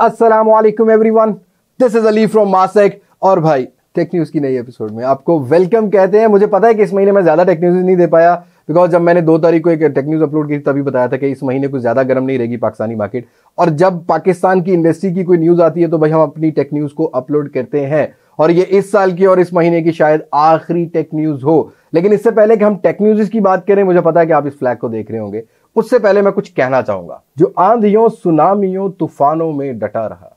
Aslam everyone this is Ali from मासेक और भाई टेक न्यूज़ की नई एपिसोड में आपको वेलकम कहते हैं मुझे पता है कि इस महीने मैं ज़्यादा टेक न्यूज़ नहीं दे पाया बिकॉज जब मैंने दो तारीख को एक टेक न्यूज़ अपलोड की तभी बताया था कि इस महीने कुछ ज़्यादा गर्म नहीं रहेगी पाकिस्तानी मार्केट और जब पाकिस्तान की इंडस्ट्री की कोई न्यूज़ आती है तो भाई हम अपनी टेक न्यूज़ को अपलोड करते हैं और ये इस साल की और इस महीने की शायद आखिरी टेक न्यूज़ हो लेकिन इससे पहले कि हम टेक न्यूज़ की बात करें मुझे पता है कि आप इस फ्लैग को देख रहे होंगे उससे पहले मैं कुछ कहना चाहूंगा जो आंधियों सुनामियों तूफानों में डटा रहा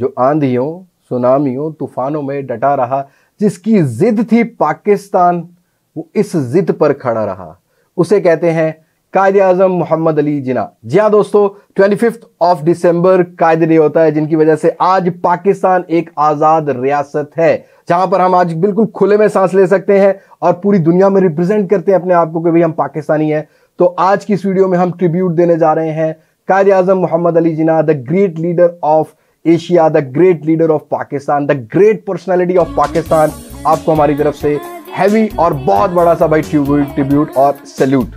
जो आंधियों सुनामियों तूफानों में डटा रहा जिसकी जिद थी पाकिस्तान वो इस जिद पर खड़ा रहा उसे कहते हैं कायद आजम मोहम्मद अली जिना जी हाँ दोस्तों twenty fifth of December Quaid day होता है जिनकी वजह से आज पाकिस्तान एक आज़ाद रियासत है जहां पर हम आज बिल्कुल खुले में सांस ले सकते हैं और पूरी दुनिया में रिप्रेजेंट करते हैं अपने आप को कि भाई हम पाकिस्तानी हैं तो आज की इस वीडियो में हम ट्रिब्यूट देने जा रहे हैं Quaid Azam Muhammad Ali Jinnah the great leader of Asia the great leader of Pakistan the great personality of Pakistan आपको हमारी तरफ से हैवी और बहुत बड़ा सा भाई ट्रिब्यूट और सल्यूट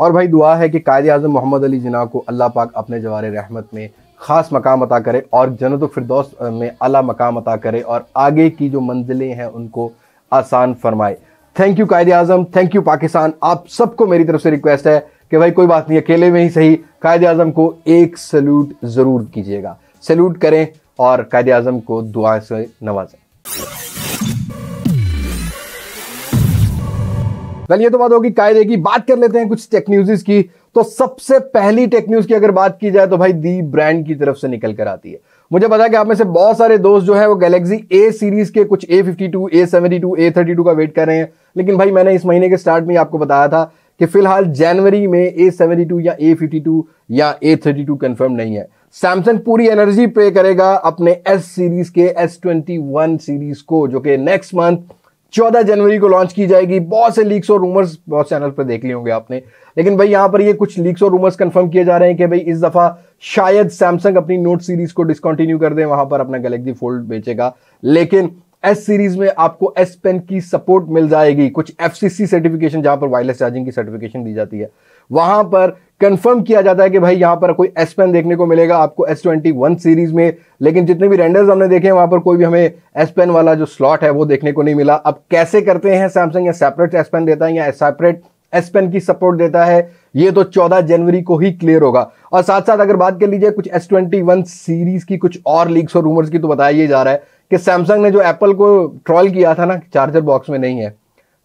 और भाई दुआ है कि कायद आजम मोहम्मद अली जिना को अल्लाह पाक अपने जवार रहमत में ख़ास मकाम अता करे और जनत फिरदौस में अला मकाम अता करे और आगे की जो मंजिलें हैं उनको आसान फरमाए थैंक यू कायदे आजम थैंक यू पाकिस्तान आप सबको मेरी तरफ से रिक्वेस्ट है कि भाई कोई बात नहीं अकेले में ही सही कायदे आजम को एक सल्यूट ज़रूर कीजिएगा सल्यूट करें और कायदे आजम को दुआ से नवाजें वेल ये तो बात होगी कायदे की बात कर लेते हैं कुछ टेक न्यूज़ की तो सबसे पहली टेक न्यूज़ की अगर बात की जाए तो भाई दी ब्रांड की तरफ से निकल कर आती है मुझे पता है कि आप में से बहुत सारे दोस्त जो है वो गैलेक्सी ए सीरीज के कुछ A fifty two A seventy two A thirty two का वेट कर रहे हैं लेकिन भाई मैंने इस महीने के स्टार्ट में आपको बताया था कि फिलहाल जनवरी में ए सेवेंटी टू या ए फिफ्टी टू या ए थर्टी टू कन्फर्म नहीं है सैमसंग पूरी एनर्जी पे करेगा अपने एस सीरीज के एस ट्वेंटी वन सीरीज को जो कि नेक्स्ट मंथ चौदह जनवरी को लॉन्च की जाएगी बहुत से लीक्स और रूमर्स बहुत चैनल पर देख लिए होंगे आपने लेकिन भाई यहां पर ये कुछ लीक्स और रूमर्स कंफर्म किए जा रहे हैं कि भाई इस दफ़ा शायद सैमसंग अपनी नोट सीरीज को डिसकंटिन्यू कर दे वहां पर अपना गैलेक्सी फोल्ड बेचेगा लेकिन एस सीरीज में आपको एस पेन की सपोर्ट मिल जाएगी कुछ एफ सर्टिफिकेशन जहां पर वायरलेस चार्जिंग की सर्टिफिकेशन दी जाती है वहां पर कंफर्म किया जाता है कि भाई यहां पर कोई एस पेन देखने को मिलेगा आपको एस ट्वेंटी वन सीरीज़ में लेकिन जितने भी रेंडर्स हमने देखे वहां पर कोई भी हमें एस पेन वाला जो स्लॉट है वो देखने को नहीं मिला अब कैसे करते हैं सैमसंग या सेपरेट एस पेन देता है या सेपरेट एस पेन की सपोर्ट देता है ये तो 14 जनवरी को ही क्लियर होगा और साथ साथ अगर बात कर लीजिए कुछ एस ट्वेंटी वन सीरीज़ की कुछ और लीक्स और रूमर्स की तो बताया जा रहा है कि सैमसंग ने जो एप्पल को ट्रॉल किया था ना चार्जर बॉक्स में नहीं है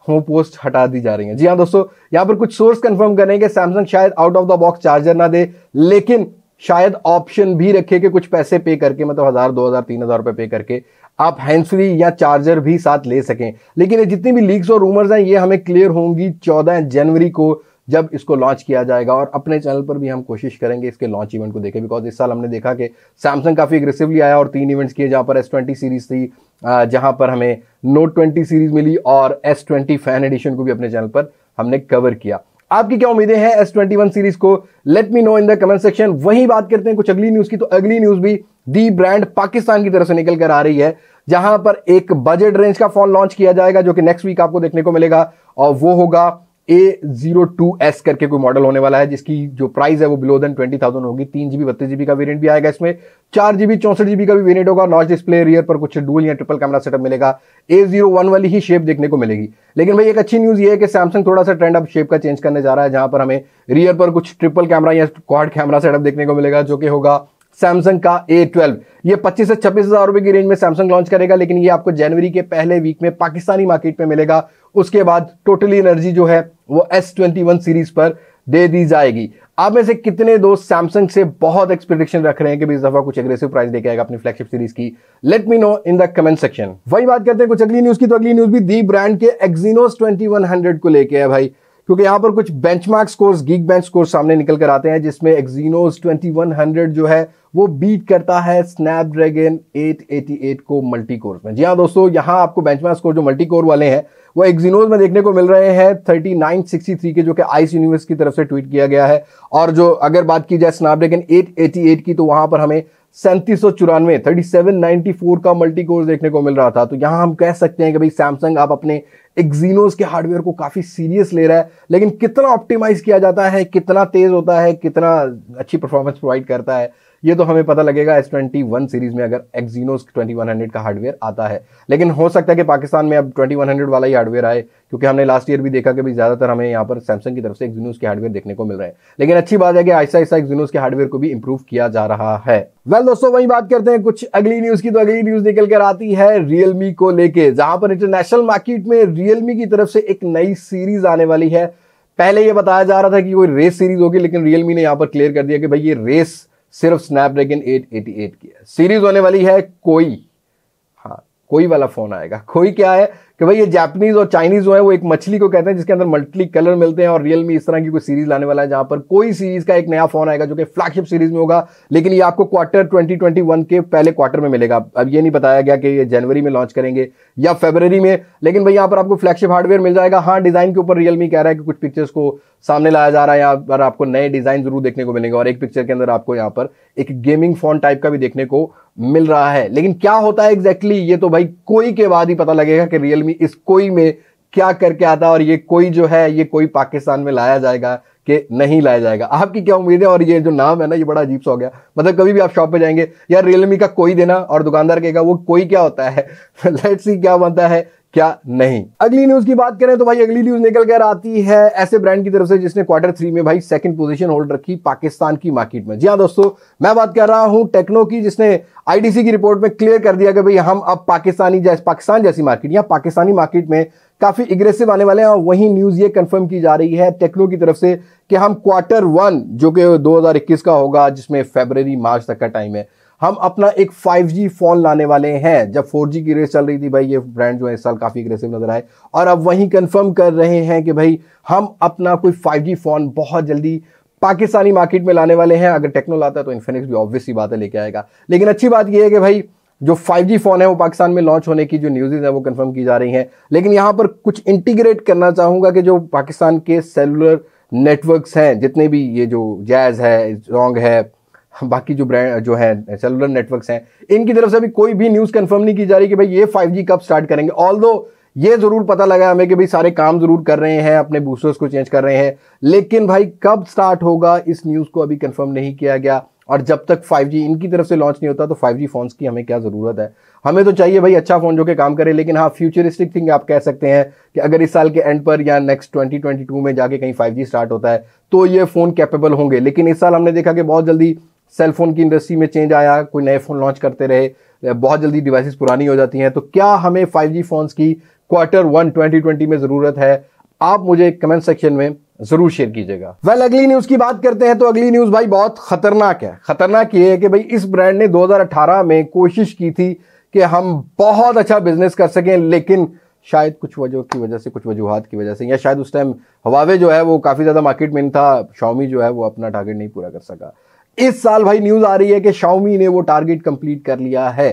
होम पोस्ट हटा दी जा रही है जी हाँ दोस्तों यहां पर कुछ सोर्स कंफर्म करेंगे सैमसंग शायद out of the box charger ना दे लेकिन शायद ऑप्शन भी रखे कि कुछ पैसे पे करके मतलब हज़ार दो हज़ार तीन हज़ार रुपए पे करके आप फ्री या चार्जर भी साथ ले सकें लेकिन ये जितनी भी लीक्स और रूमर्स हैं ये हमें क्लियर होंगी चौदह जनवरी को जब इसको लॉन्च किया जाएगा और अपने चैनल पर भी हम कोशिश करेंगे इसके लॉन्च इवेंट को देखें बिकॉज इस साल हमने देखा कि सैमसंग काफ़ी अग्रेसिवली आया और तीन इवेंट्स किए जहां पर एस ट्वेंटी सीरीज़ थी जहां पर हमें नोट ट्वेंटी सीरीज मिली और एस ट्वेंटी फैन एडिशन को भी अपने चैनल पर हमने कवर किया आपकी क्या उम्मीदें हैं एस ट्वेंटी वन सीरीज को let me know in the comment section वही बात करते हैं कुछ अगली न्यूज की तो अगली न्यूज भी दी ब्रांड पाकिस्तान की तरफ से निकल कर आ रही है जहां पर एक बजट रेंज का फोन लॉन्च किया जाएगा जो कि नेक्स्ट वीक आपको देखने को मिलेगा और वो होगा ए जीरो टू एस करके कोई मॉडल होने वाला है जिसकी जो प्राइस है वो बिलो देन ट्वेंटी थाउजेंड होगी तीन जीबी बत्तीस जीबी का वेरिएंट भी आएगा इसमें चार जीबी चौंसठ जीबी का भी वेरिएंट होगा नॉच डिस्प्ले रियर पर कुछ डुअल या ट्रिपल कैमरा सेटअप मिलेगा ए जीरो वन वाली ही शेप देखने को मिलेगी लेकिन भाई एक अच्छी न्यूज़ ये है कि सैमसंग थोड़ा सा ट्रेंड अब शेप का चेंज करने जा रहा है जहां पर हमें रियर पर कुछ ट्रिपल कैमरा या क्वाड कैमरा सेटअप देखने को मिलेगा जो कि होगा सैमसंग का ए ट्वेल्व ये पच्चीस से छब्बीस हजार रुपए की रेंज में सैमसंग लॉन्च करेगा लेकिन ये आपको जनवरी के पहले वीक में पाकिस्तानी मार्केट में मिलेगा उसके बाद टोटली एनर्जी जो है वो एस ट्वेंटी वन सीरीज पर दे दी जाएगी आप में से कितने दोस्त सैमसंग से बहुत एक्सपेक्टेशन रख रहे हैं कि इस दफा कुछ एग्रेसिव प्राइस देके आएगा अपनी फ्लैगशिप सीरीज की let me know in the comment section वही बात करते हैं कुछ अगली न्यूज की तो अगली न्यूज भी दी ब्रांड के एक्जीनोस हंड्रेड को लेके है भाई क्योंकि यहाँ पर कुछ benchmark scores Geekbench score सामने निकल कर आते हैं जिसमें एक्जीनोज 2100 जो है वो बीट करता है स्नैपड्रैगन 888 को मल्टी कोर में जी हाँ दोस्तों यहां आपको बेंचमार्क स्कोर जो मल्टी कोर वाले हैं वो एक्जीनोज में देखने को मिल रहे हैं 3963 के जो कि आइस यूनिवर्स की तरफ से ट्वीट किया गया है और जो अगर बात की जाए स्नैपड्रैगन 888 की तो वहां पर हमें सैंतीस सौ चौरानवे थर्टी सेवन नाइनटी फोर का मल्टी कोर्स देखने को मिल रहा था तो यहां हम कह सकते हैं कि भाई सैमसंग आप अपने एक्जीनोस के हार्डवेयर को काफ़ी सीरियस ले रहा है लेकिन कितना ऑप्टिमाइज किया जाता है कितना तेज़ होता है कितना अच्छी परफॉर्मेंस प्रोवाइड करता है ये तो हमें पता लगेगा एस ट्वेंटी वन सीरीज में अगर एक्जीनोस ट्वेंटी वन हंड्रेड का हार्डवेयर आता है लेकिन हो सकता है कि पाकिस्तान में अब ट्वेंटी वन हंड्रेड वाला ही हार्डवेयर आए क्योंकि हमने लास्ट ईयर भी देखा कि भी ज़्यादातर हमें यहाँ पर सैमसंग की तरफ से एक्जीनोस के हार्डवेयर देखने को मिल रहे हैं लेकिन अच्छी बात है कि ऐसा ऐसा एक्जीनोस के हार्डवेयर को भी इंप्रूव किया जा रहा है वेल well, दोस्तों वही बात करते हैं कुछ अगली न्यूज की तो अगली न्यूज निकल कर आती है रियलमी को लेके जहां पर इंटरनेशनल मार्केट में रियलमी की तरफ से एक नई सीरीज आने वाली है पहले ये बताया जा रहा था कि कोई रेस सीरीज होगी लेकिन रियलमी ने यहाँ पर क्लियर कर दिया कि भाई ये रेस सिर्फ स्नैपड्रैगन 888 की है सीरीज होने वाली है कोई हाँ कोई वाला फोन आएगा कोई क्या है कि भाई ये जापानीज और चाइनीज जो है वो एक मछली को कहते हैं जिसके अंदर मल्टी कलर मिलते हैं और रियलमी इस तरह की कोई सीरीज लाने वाला है जहां पर कोई सीरीज का एक नया फोन आएगा जो कि फ्लैगशिप सीरीज में होगा लेकिन ये आपको क्वार्टर 2021 के पहले क्वार्टर में मिलेगा अब ये नहीं बताया गया कि ये जनवरी में लॉन्च करेंगे या फेबररी में लेकिन भाई यहाँ पर आपको फ्लैगशिप हार्डवेयर मिल जाएगा हाँ डिजाइन के ऊपर रियलमी कह रहा है कि कुछ पिक्चर्स को सामने लाया जा रहा है यहाँ पर आपको नए डिजाइन जरूर देखने को मिलेंगे और एक पिक्चर के अंदर आपको यहाँ पर एक गेमिंग फोन टाइप का भी देखने को मिल रहा है लेकिन क्या होता है एग्जैक्टली ये तो भाई कोई के बाद ही पता लगेगा कि रियलमी आदमी इस कोई में क्या करके आता और ये कोई जो है ये कोई पाकिस्तान में लाया जाएगा कि नहीं लाया जाएगा आपकी क्या उम्मीद है और ये जो नाम है ना ये बड़ा अजीब सा हो गया मतलब कभी भी आप शॉप पे जाएंगे यार रियलमी का कोई देना और दुकानदार कहेगा वो कोई क्या होता है लेट्स सी क्या बनता है क्या नहीं अगली न्यूज की बात करें तो भाई अगली न्यूज निकल कर आती है ऐसे ब्रांड की तरफ से जिसने क्वार्टर थ्री में भाई सेकंड पोजीशन होल्ड रखी पाकिस्तान की मार्केट में जी हाँ दोस्तों मैं बात कर रहा हूं टेक्नो की जिसने आईडीसी की रिपोर्ट में क्लियर कर दिया कि भाई हम अब पाकिस्तानी जैस, पाकिस्तान जैसी मार्केट या पाकिस्तानी मार्केट में काफी एग्रेसिव आने वाले हैं और वही न्यूज ये कंफर्म की जा रही है टेक्नो की तरफ से कि हम क्वार्टर वन जो कि दो का होगा जिसमें फेबररी मार्च तक का टाइम है हम अपना एक 5G फोन लाने वाले हैं जब 4G की रेस चल रही थी भाई ये ब्रांड जो है इस साल काफ़ी अग्रेसिव नजर आए और अब वहीं कंफर्म कर रहे हैं कि भाई हम अपना कोई 5G फोन बहुत जल्दी पाकिस्तानी मार्केट में लाने वाले हैं अगर टेक्नो लाता है तो इन्फिनिक्स भी ऑब्वियस बात है लेके आएगा लेकिन अच्छी बात यह है कि भाई जो 5G फोन है वो पाकिस्तान में लॉन्च होने की जो न्यूज़ है वो कंफर्म की जा रही हैं लेकिन यहाँ पर कुछ इंटीग्रेट करना चाहूँगा कि जो पाकिस्तान के सेलुलर नेटवर्क्स हैं जितने भी ये जो जैज़ है जोंग है बाकी जो ब्रांड जो है सेलुलर नेटवर्क्स हैं इनकी तरफ से अभी कोई भी न्यूज़ कंफर्म नहीं की जा रही कि भाई ये 5G कब स्टार्ट करेंगे ऑल ये ज़रूर पता लगा हमें कि भाई सारे काम ज़रूर कर रहे हैं अपने बूस्टर्स को चेंज कर रहे हैं लेकिन भाई कब स्टार्ट होगा इस न्यूज़ को अभी कंफर्म नहीं किया गया और जब तक 5G इनकी तरफ से लॉन्च नहीं होता तो 5G फोन्स की हमें क्या ज़रूरत है हमें तो चाहिए भाई अच्छा फ़ोन जो कि काम करे लेकिन हाँ फ्यूचरिस्टिक थिंग आप कह सकते हैं कि अगर इस साल के एंड पर या नेक्स्ट 2022 में जाके कहीं 5G स्टार्ट होता है तो ये फ़ोन कैपेबल होंगे लेकिन इस साल हमने देखा कि बहुत जल्दी सेलफोन की इंडस्ट्री में चेंज आया कोई नए फ़ोन लॉन्च करते रहे बहुत जल्दी डिवाइसेस पुरानी हो जाती हैं तो क्या हमें 5G फोन्स की क्वार्टर वन 2020 में ज़रूरत है आप मुझे कमेंट सेक्शन में ज़रूर शेयर कीजिएगा वेल well, अगली न्यूज़ की बात करते हैं तो अगली न्यूज़ भाई बहुत ख़तरनाक है ख़तरनाक ये है कि भाई इस ब्रांड ने 2018 में कोशिश की थी कि हम बहुत अच्छा बिजनेस कर सकें लेकिन शायद कुछ वजह की वजह से कुछ वजूहत की वजह से या शायद उस टाइम हवावे जो है वो काफ़ी ज़्यादा मार्केट में था शॉमी जो है वो अपना टारगेट नहीं पूरा कर सका इस साल भाई न्यूज आ रही है कि शाओमी ने वो टारगेट कंप्लीट कर लिया है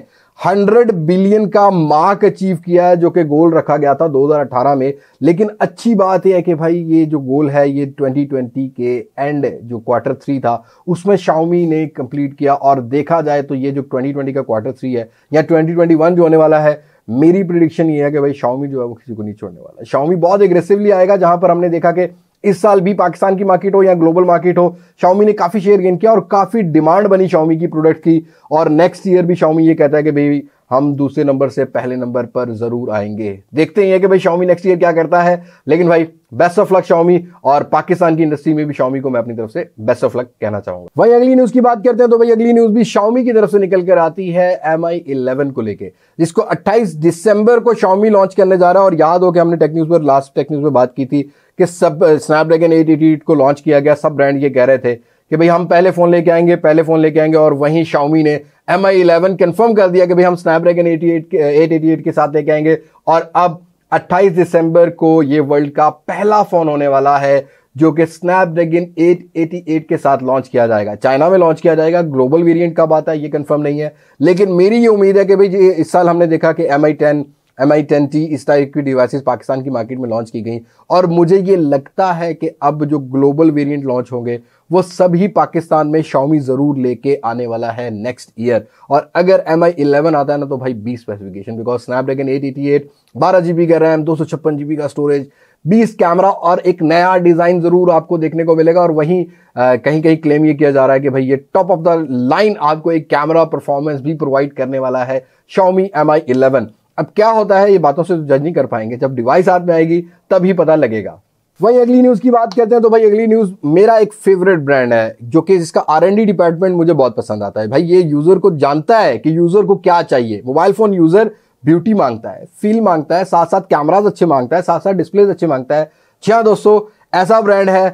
100 बिलियन का मार्क अचीव किया है जो कि गोल रखा गया था 2018 में लेकिन अच्छी बात यह है कि भाई ये जो गोल है ये 2020 के एंड जो क्वार्टर थ्री था उसमें शाओमी ने कंप्लीट किया और देखा जाए तो ये जो 2020 का क्वार्टर थ्री है या 2021 जो होने वाला है मेरी प्रिडिक्शन ये है कि भाई शाओमी जो है वो किसी को नहीं छोड़ने वाला है शाओमी बहुत एग्रेसिवली आएगा जहां पर हमने देखा कि इस साल भी पाकिस्तान की मार्केट हो या ग्लोबल मार्केट हो शाओमी ने काफ़ी शेयर गेन किया और काफ़ी डिमांड बनी शाओमी की प्रोडक्ट की और नेक्स्ट ईयर भी शाओमी ये कहता है कि भाई हम दूसरे नंबर से पहले नंबर पर ज़रूर आएंगे देखते हैं कि भाई शाओमी नेक्स्ट ईयर क्या करता है लेकिन भाई बेस्ट ऑफ लक शाओमी और पाकिस्तान की इंडस्ट्री में भी शाओमी को मैं अपनी तरफ से बेस्ट ऑफ लक कहना चाहूंगा वही अगली न्यूज़ की बात करते हैं तो भाई अगली न्यूज़ भी शाओमी की तरफ से निकल कर आती है एम आई इलेवन को लेकर जिसको अट्ठाईस दिसंबर को शाओमी लॉन्च करने जा रहा है और याद हो कि हमने टेक न्यूज़ पर लास्ट टेक न्यूज़ पर बात की थी कि सब स्नैपड्रैगन एट एटी को लॉन्च किया गया सब ब्रांड ये कह रहे थे कि भाई हम पहले फ़ोन लेके आएंगे पहले फ़ोन लेके आएंगे और वहीं शाओमी ने एम आई इलेवन कन्फर्म कर दिया कि भाई हम Snapdragon eighty eight eight eighty eight के साथ लेके आएंगे और अब 28 दिसंबर को ये वर्ल्ड का पहला फ़ोन होने वाला है जो कि स्नैपड्रैगन एट एटी एट के साथ लॉन्च किया जाएगा चाइना में लॉन्च किया जाएगा ग्लोबल वेरियंट कब आता है ये कन्फर्म नहीं है लेकिन मेरी ये उम्मीद है कि भाई इस साल हमने देखा कि M I ten M I ten T इस टाइप की डिवाइसेस पाकिस्तान की मार्केट में लॉन्च की गई और मुझे ये लगता है कि अब जो ग्लोबल वेरिएंट लॉन्च होंगे वो सभी पाकिस्तान में शाओमी ज़रूर लेके आने वाला है नेक्स्ट ईयर और अगर एम आई इलेवन आता है ना तो भाई बीस specification because Snapdragon eight eighty eight बारह जी बी का रैम दो सौ छप्पन जी बी का स्टोरेज बीस कैमरा और एक नया डिज़ाइन ज़रूर आपको देखने को मिलेगा और वहीं कहीं कहीं क्लेम ये किया जा रहा है कि भाई ये टॉप ऑफ द लाइन आपको एक कैमरा परफॉर्मेंस भी प्रोवाइड करने वाला है शाओमी एम आई इलेवन अब क्या होता है ये बातों से तो जज नहीं कर पाएंगे जब डिवाइस हाथ में आएगी तब ही पता लगेगा वहीं अगली न्यूज़ की बात करते हैं तो भाई अगली न्यूज़ मेरा एक फेवरेट ब्रांड है जो कि जिसका आर एन डी डिपार्टमेंट मुझे बहुत पसंद आता है भाई ये यूज़र को जानता है कि यूज़र को क्या चाहिए मोबाइल फ़ोन यूज़र ब्यूटी मांगता है फील मांगता है साथ साथ कैमराज अच्छे मांगता है साथ साथ डिस्प्लेज अच्छे मांगता है जी हाँ दोस्तों ऐसा ब्रांड है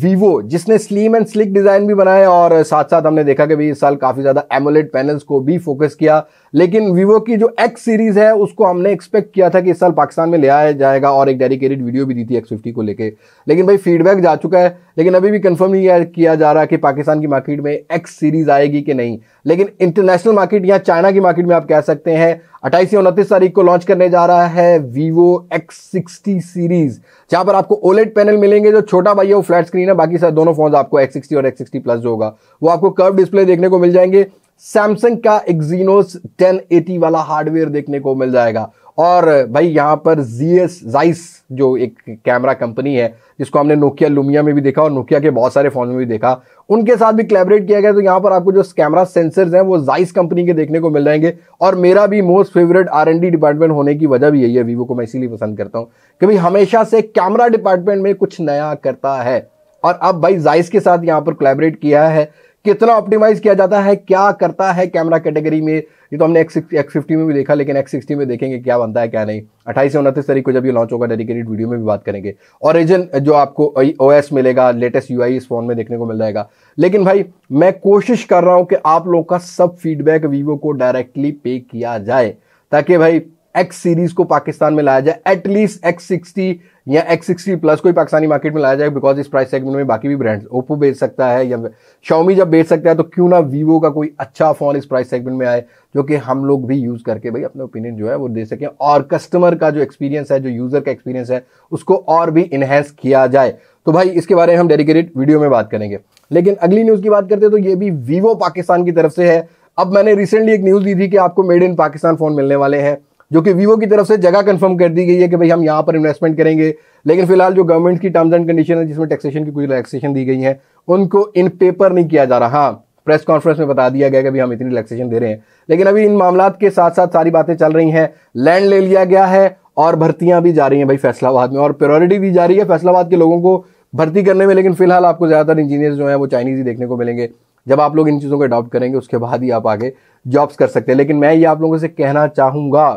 वीवो जिसने स्लीम एंड स्लिक डिज़ाइन भी बनाए और साथ साथ हमने देखा कि भाई इस साल काफ़ी ज़्यादा एमोलेट पैनल्स को भी फोकस किया लेकिन वीवो की जो एक्स सीरीज़ है उसको हमने एक्सपेक्ट किया था कि इस साल पाकिस्तान में ले आया जाएगा और एक डेडिकेटेड वीडियो भी दी थी एक्स फिफ्टी को लेके लेकिन भाई फीडबैक जा चुका है लेकिन अभी भी कंफर्म नहीं किया जा रहा कि पाकिस्तान की मार्केट में एक्स सीरीज़ आएगी कि नहीं लेकिन इंटरनेशनल मार्केट या चाइना की मार्केट में आप कह सकते हैं अट्ठाईस या उनतीस तारीख को लॉन्च करने जा रहा है वीवो एक्स सिक्सटी सीरीज जहां पर आपको ओलेट पैनल मिलेंगे जो छोटा भाई है वो फ्लैट स्क्रीन है बाकी सर दोनों फोन आपको एक्स सिक्सटी और एक्स सिक्सटी प्लस जो होगा वो आपको कर्व डिस्प्ले देखने को मिल जाएंगे सैमसंग का एक्जीनोस 1080 वाला हार्डवेयर देखने को मिल जाएगा और भाई यहाँ पर जी एस जाइस जो एक कैमरा कंपनी है जिसको हमने नोकिया लुमिया में भी देखा और नोकिया के बहुत सारे फोन में भी देखा उनके साथ भी कलेबरेट किया गया तो यहाँ पर आपको जो कैमरा सेंसर्स हैं वो जाइस कंपनी के देखने को मिल जाएंगे और मेरा भी मोस्ट फेवरेट आर डिपार्टमेंट होने की वजह भी यही है वीवो को मैं इसीलिए पसंद करता हूँ क्योंकि हमेशा से कैमरा डिपार्टमेंट में कुछ नया करता है और अब भाई जाइस के साथ यहाँ पर कोलेबरेट किया है कितना ऑप्टिमाइज किया जाता है क्या करता है कैमरा कैटेगरी में ये तो हमने एक्स फिफ्टी में भी देखा लेकिन एक्स सिक्सटी में देखेंगे क्या बनता है क्या नहीं अट्ठाईस से उनतीस तारीख को जब ये लॉन्च होगा डेडिकेटेड वीडियो में भी बात करेंगे ओरिजिन जो आपको ओ एस मिलेगा लेटेस्ट यू आई इस फोन में देखने को मिल जाएगा लेकिन भाई मैं कोशिश कर रहा हूं कि आप लोगों का सब फीडबैक वीवो को डायरेक्टली पे किया जाए ताकि भाई एक्स सीरीज को पाकिस्तान में लाया जाए एटलीस्ट एक्स सिक्सटी या एक्स सिक्सटी प्लस कोई पाकिस्तानी मार्केट में लाया जाए बिकॉज इस प्राइस सेगमेंट में बाकी भी ब्रांड्स ओप्पो बेच सकता है या शॉमी जब बेच सकता है तो क्यों ना वीवो का कोई अच्छा फ़ोन इस प्राइस सेगमेंट में आए जो कि हम लोग भी यूज़ करके भाई अपना ओपिनियन जो है वो दे सकें और कस्टमर का जो एक्सपीरियंस है जो यूज़र का एक्सपीरियंस है उसको और भी इन्हेंस किया जाए तो भाई इसके बारे में हम डेडिकेटेड वीडियो में बात करेंगे लेकिन अगली न्यूज़ की बात करते हैं तो ये भी वीवो पाकिस्तान की तरफ से है अब मैंने रिसेंटली एक न्यूज़ दी थी कि आपको मेड इन पाकिस्तान फ़ोन मिलने वाले हैं जो कि वीवो की तरफ से जगह कंफर्म कर दी गई है कि भाई हम यहाँ पर इन्वेस्टमेंट करेंगे लेकिन फिलहाल जो गवर्नमेंट की टर्म्स एंड कंडीशन है जिसमें टैक्सेशन की कुछ रिलैक्सेशन दी गई है उनको इन पेपर नहीं किया जा रहा हाँ प्रेस कॉन्फ्रेंस में बता दिया गया कि अभी हम इतनी रिलैक्सेशन दे रहे हैं लेकिन अभी इन मामला के साथ साथ सारी बातें चल रही हैं लैंड ले लिया गया है और भर्तियां भी जा रही हैं भाई फैसलाबाद में और प्रायोरिटी दी जा रही है फैसलाबाद के लोगों को भर्ती करने में लेकिन फिलहाल आपको ज़्यादातर इंजीनियर जो हैं वो चाइनीज़ ही देखने को मिलेंगे जब आप लोग इन चीज़ों को अडॉप्ट करेंगे उसके बाद ही आप आगे जॉब्स कर सकते हैं लेकिन मैं ये आप लोगों से कहना चाहूँगा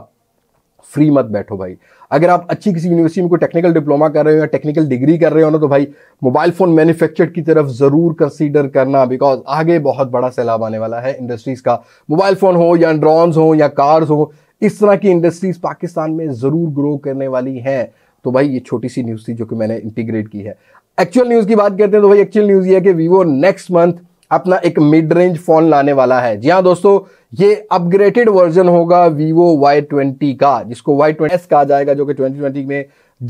फ्री मत बैठो भाई अगर आप अच्छी किसी यूनिवर्सिटी में कोई टेक्निकल डिप्लोमा कर रहे हो या टेक्निकल डिग्री कर रहे हो ना तो भाई मोबाइल फ़ोन मैन्युफैक्चर की तरफ ज़रूर कंसीडर करना बिकॉज आगे बहुत बड़ा सैलाब आने वाला है इंडस्ट्रीज़ का मोबाइल फ़ोन हो या ड्रॉन्स हो या कार्स हो इस तरह की इंडस्ट्रीज़ पाकिस्तान में ज़रूर ग्रो करने वाली हैं तो भाई ये छोटी सी न्यूज़ थी जो कि मैंने इंटीग्रेट की है एक्चुअल न्यूज़ की बात करते हैं तो भाई एक्चुअल न्यूज़ ये है कि वीवो नेक्स्ट मंथ अपना एक मिड रेंज फ़ोन लाने वाला है जी हाँ दोस्तों ये अपग्रेडेड वर्जन होगा वीवो Y20 का जिसको Y20s कहा जाएगा जो कि 2020 में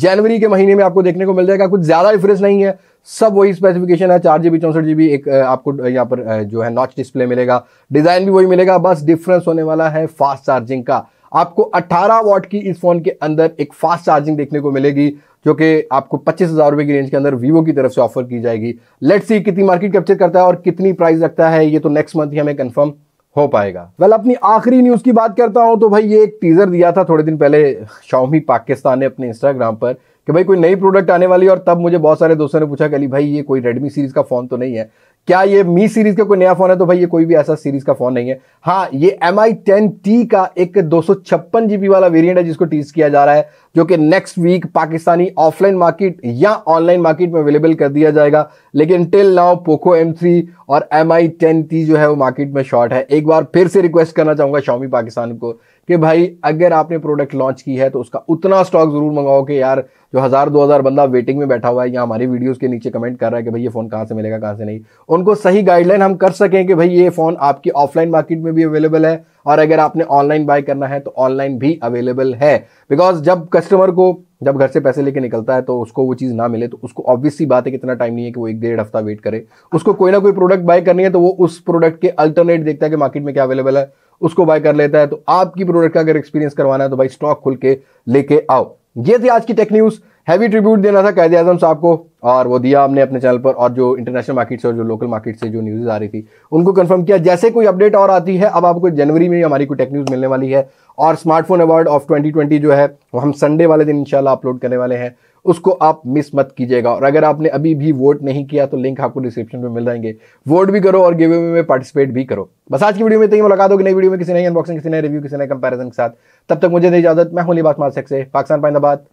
जनवरी के महीने में आपको देखने को मिल जाएगा कुछ ज़्यादा डिफरेंस नहीं है सब वही स्पेसिफिकेशन है चार जीबी चौंसठ जीबी एक आपको यहाँ पर जो है नॉच डिस्प्ले मिलेगा डिज़ाइन भी वही मिलेगा बस डिफरेंस होने वाला है फास्ट चार्जिंग का आपको 18 वॉट की इस फ़ोन के अंदर एक फास्ट चार्जिंग देखने को मिलेगी जो कि आपको पच्चीस हज़ार रुपए की रेंज के अंदर वीवो की तरफ से ऑफर की जाएगी लेट्स सी कितनी मार्केट कैप्चर करता है और कितनी प्राइस रखता है ये तो नेक्स्ट मंथ ही हमें कन्फर्म हो पाएगा वेल well, अपनी आखिरी न्यूज की बात करता हूं तो भाई ये एक टीजर दिया था थोड़े दिन पहले शाउमी पाकिस्तान ने अपने इंस्टाग्राम पर कि भाई कोई नई प्रोडक्ट आने वाली है और तब मुझे बहुत सारे दोस्तों ने पूछा कि अली भाई ये कोई रेडमी सीरीज़ का फ़ोन तो नहीं है क्या ये मी सीरीज़ का कोई नया फ़ोन है तो भाई ये कोई भी ऐसा सीरीज़ का फ़ोन नहीं है हाँ ये एम आई टेन टी का एक दो सौ छप्पन जीबी वाला वेरियंट है जिसको टीज किया जा रहा है जो कि next week Pakistani offline market या ऑनलाइन मार्केट में अवेलेबल कर दिया जाएगा लेकिन till now Poco M three और एम आई टेन टी जो है वो मार्केट में शॉर्ट है एक बार फिर से रिक्वेस्ट करना चाहूंगा शॉमी पाकिस्तान को कि भाई अगर आपने प्रोडक्ट लॉन्च की है तो उसका उतना स्टॉक जरूर मंगाओ कि यार जो हज़ार दो हज़ार बंदा वेटिंग में बैठा हुआ है या हमारी वीडियोस के नीचे कमेंट कर रहा है कि भाई ये फ़ोन कहाँ से मिलेगा कहाँ से नहीं उनको सही गाइडलाइन हम कर सकें कि भाई ये फ़ोन आपकी ऑफलाइन मार्केट में भी अवेलेबल है और अगर आपने ऑनलाइन बाय करना है तो ऑनलाइन भी अवेलेबल है बिकॉज जब कस्टमर को जब घर से पैसे लेके निकलता है तो उसको वो चीज़ ना मिले तो उसको ऑब्वियसली बात है कितना टाइम नहीं है कि वो एक डेढ़ हफ्ता वेट करे उसको कोई ना कोई प्रोडक्ट बाय करनी है तो वो उस प्रोडक्ट के अल्टरनेट देखता है कि मार्केट में क्या अवेलेबल है उसको बाय कर लेता है तो आपकी प्रोडक्ट का अगर एक्सपीरियंस करवाना है तो भाई स्टॉक खुल के लेके आओ ये थी आज की टेक न्यूज़ हैवी ट्रिब्यूट देना था कैदे आजम साहब को और वो दिया हमने अपने चैनल पर और जो इंटरनेशनल मार्केट से और जो लोकल मार्केट से जो न्यूज़ आ रही थी उनको कंफर्म किया जैसे कोई अपडेट और आती है अब आपको जनवरी में हमारी कोई टेक न्यूज़ मिलने वाली है और स्मार्टफोन अवार्ड ऑफ 2020 जो है वो हम संडे वाले दिन इंशाल्लाह अपलोड करने वाले हैं उसको आप मिस मत कीजिएगा और अगर आपने अभी भी वोट नहीं किया तो लिंक आपको डिस्क्रिप्शन में मिल जाएंगे वोट भी करो और गिवे में पार्टिसिपेट भी करो बस आज की वीडियो में इतनी मुलाकात होगी नई वीडियो में किसी नई अनबॉक्सिंग किसी नए रिव्यू किसी नए कंपेरिजन के साथ तब तक मुझे नहीं इजाजत मैं हूँ बात मार सकते पाकिस्तान पाइंदाबाद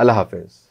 अल्लाह हाफिज़